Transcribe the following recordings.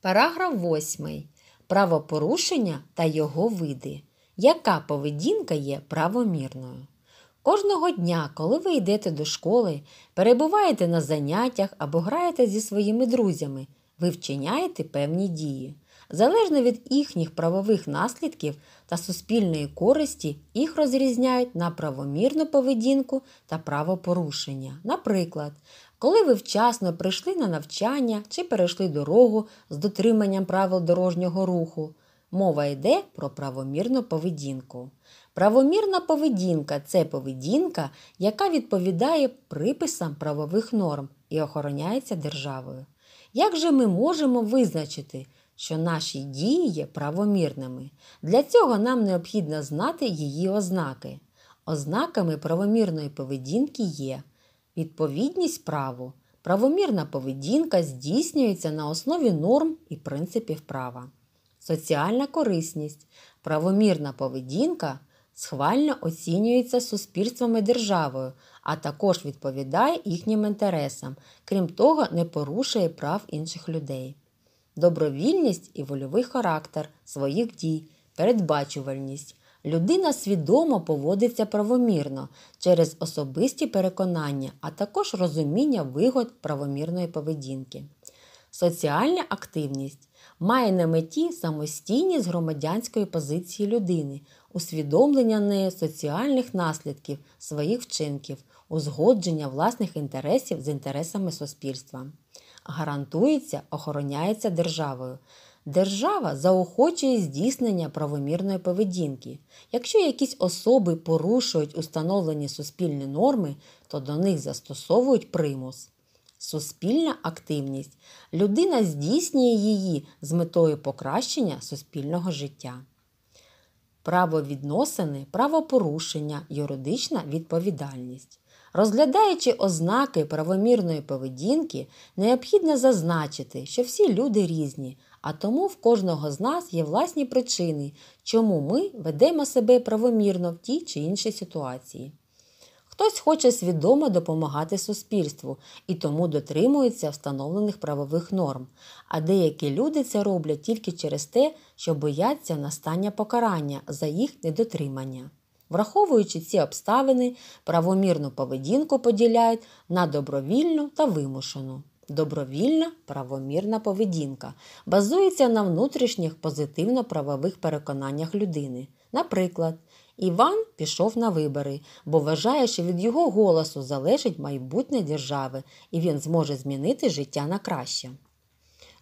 Параграф 8. Правопорушення та його види. Яка поведінка є правомірною? Кожного дня, коли ви йдете до школи, перебуваєте на заняттях або граєте зі своїми друзями, ви вчиняєте певні дії. Залежно від їхніх правових наслідків та суспільної користі, їх розрізняють на правомірну поведінку та правопорушення. Наприклад, коли ви вчасно прийшли на навчання чи перейшли дорогу з дотриманням правил дорожнього руху, мова йде про правомірну поведінку. Правомірна поведінка це поведінка, яка відповідає приписам правових норм і охороняється державою. Як же ми можемо визначити, що наші дії є правомірними? Для цього нам необхідно знати її ознаки. Ознаками правомірної поведінки є Відповідність праву. Правомірна поведінка здійснюється на основі норм і принципів права. Соціальна корисність. Правомірна поведінка схвально оцінюється суспільствами державою, а також відповідає їхнім інтересам, крім того, не порушує прав інших людей. Добровільність і вольовий характер своїх дій, передбачувальність. Людина свідомо поводиться правомірно через особисті переконання, а також розуміння вигод правомірної поведінки. Соціальна активність має на меті самостійність громадянської позиції людини, усвідомлення нею соціальних наслідків своїх вчинків, узгодження власних інтересів з інтересами суспільства. Гарантується, охороняється державою. Держава заохочує здійснення правомірної поведінки. Якщо якісь особи порушують установлені суспільні норми, то до них застосовують примус. Суспільна активність людина здійснює її з метою покращення суспільного життя. Правовідносини, правопорушення, юридична відповідальність. Розглядаючи ознаки правомірної поведінки, необхідно зазначити, що всі люди різні. А тому в кожного з нас є власні причини, чому ми ведемо себе правомірно в тій чи іншій ситуації. Хтось хоче свідомо допомагати суспільству і тому дотримується встановлених правових норм, а деякі люди це роблять тільки через те, що бояться настання покарання за їх недотримання. Враховуючи ці обставини, правомірну поведінку поділяють на добровільну та вимушену. Добровільна правомірна поведінка базується на внутрішніх позитивно-правових переконаннях людини. Наприклад, Іван пішов на вибори, бо вважає, що від його голосу залежить майбутнє держави, і він зможе змінити життя на краще.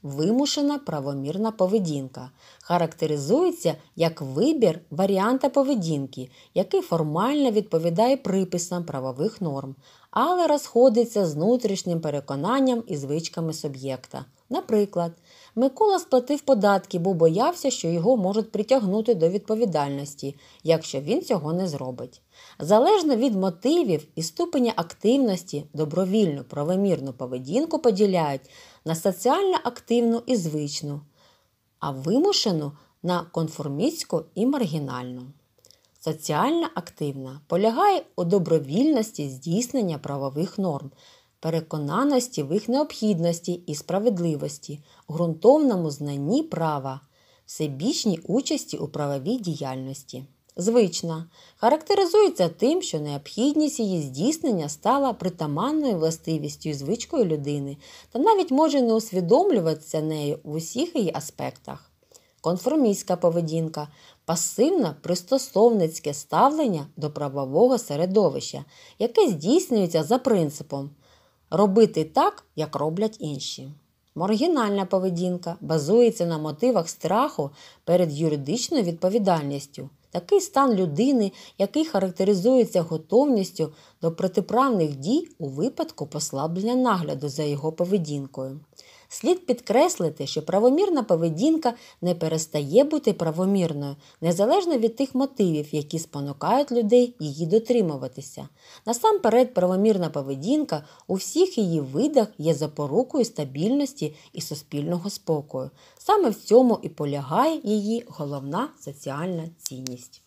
Вимушена правомірна поведінка характеризується як вибір варіанта поведінки, який формально відповідає приписам правових норм, але розходиться з внутрішнім переконанням і звичками суб'єкта. Наприклад, Микола сплатив податки, бо боявся, що його можуть притягнути до відповідальності, якщо він цього не зробить. Залежно від мотивів і ступеня активності, добровільну правомірну поведінку поділяють на соціально активну і звичну, а вимушену на конформістську і маргінальну. Соціальна активна полягає у добровільності здійснення правових норм, переконаності в їх необхідності і справедливості, ґрунтовному знанні права, всебічній участі у правовій діяльності. Звична, характеризується тим, що необхідність її здійснення стала притаманною властивістю і звичкою людини та навіть може не усвідомлюватися нею в усіх її аспектах конформістська поведінка, пасивне пристосовницьке ставлення до правового середовища, яке здійснюється за принципом робити так, як роблять інші. Маргінальна поведінка базується на мотивах страху перед юридичною відповідальністю. Такий стан людини, який характеризується готовністю до протиправних дій у випадку послаблення нагляду за його поведінкою. Слід підкреслити, що правомірна поведінка не перестає бути правомірною, незалежно від тих мотивів, які спонукають людей її дотримуватися. Насамперед, правомірна поведінка у всіх її видах є запорукою стабільності і суспільного спокою. Саме в цьому і полягає її головна соціальна цінність.